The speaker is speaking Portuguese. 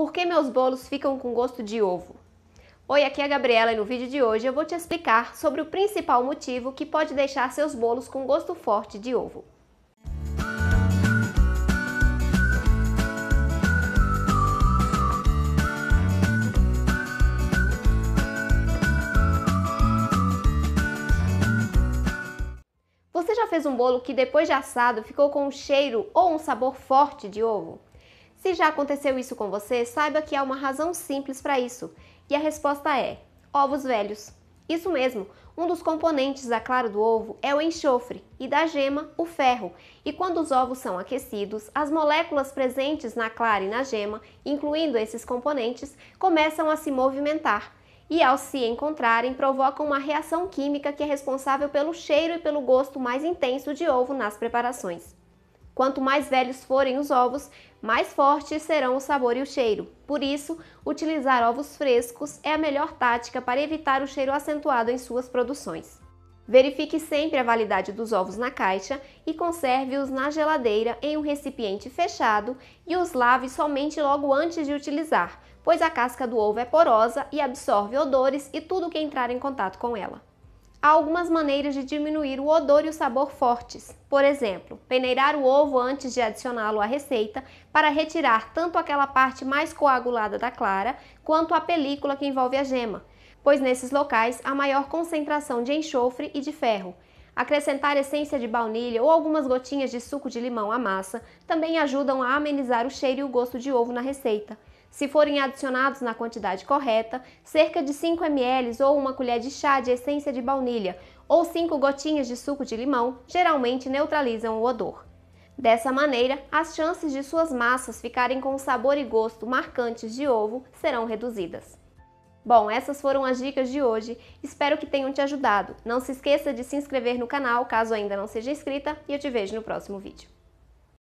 Por que meus bolos ficam com gosto de ovo? Oi, aqui é a Gabriela e no vídeo de hoje eu vou te explicar sobre o principal motivo que pode deixar seus bolos com gosto forte de ovo. Você já fez um bolo que depois de assado ficou com um cheiro ou um sabor forte de ovo? Se já aconteceu isso com você, saiba que há uma razão simples para isso. E a resposta é: ovos velhos. Isso mesmo, um dos componentes da clara do ovo é o enxofre e da gema, o ferro. E quando os ovos são aquecidos, as moléculas presentes na clara e na gema, incluindo esses componentes, começam a se movimentar e, ao se encontrarem, provocam uma reação química que é responsável pelo cheiro e pelo gosto mais intenso de ovo nas preparações. Quanto mais velhos forem os ovos, mais fortes serão o sabor e o cheiro. Por isso, utilizar ovos frescos é a melhor tática para evitar o cheiro acentuado em suas produções. Verifique sempre a validade dos ovos na caixa e conserve-os na geladeira em um recipiente fechado e os lave somente logo antes de utilizar, pois a casca do ovo é porosa e absorve odores e tudo que entrar em contato com ela. Há algumas maneiras de diminuir o odor e o sabor fortes. Por exemplo, peneirar o ovo antes de adicioná-lo à receita para retirar tanto aquela parte mais coagulada da clara quanto a película que envolve a gema, pois nesses locais há maior concentração de enxofre e de ferro. Acrescentar essência de baunilha ou algumas gotinhas de suco de limão à massa também ajudam a amenizar o cheiro e o gosto de ovo na receita. Se forem adicionados na quantidade correta, cerca de 5 ml ou uma colher de chá de essência de baunilha ou 5 gotinhas de suco de limão, geralmente neutralizam o odor. Dessa maneira, as chances de suas massas ficarem com sabor e gosto marcantes de ovo serão reduzidas. Bom, essas foram as dicas de hoje, espero que tenham te ajudado. Não se esqueça de se inscrever no canal caso ainda não seja inscrita e eu te vejo no próximo vídeo.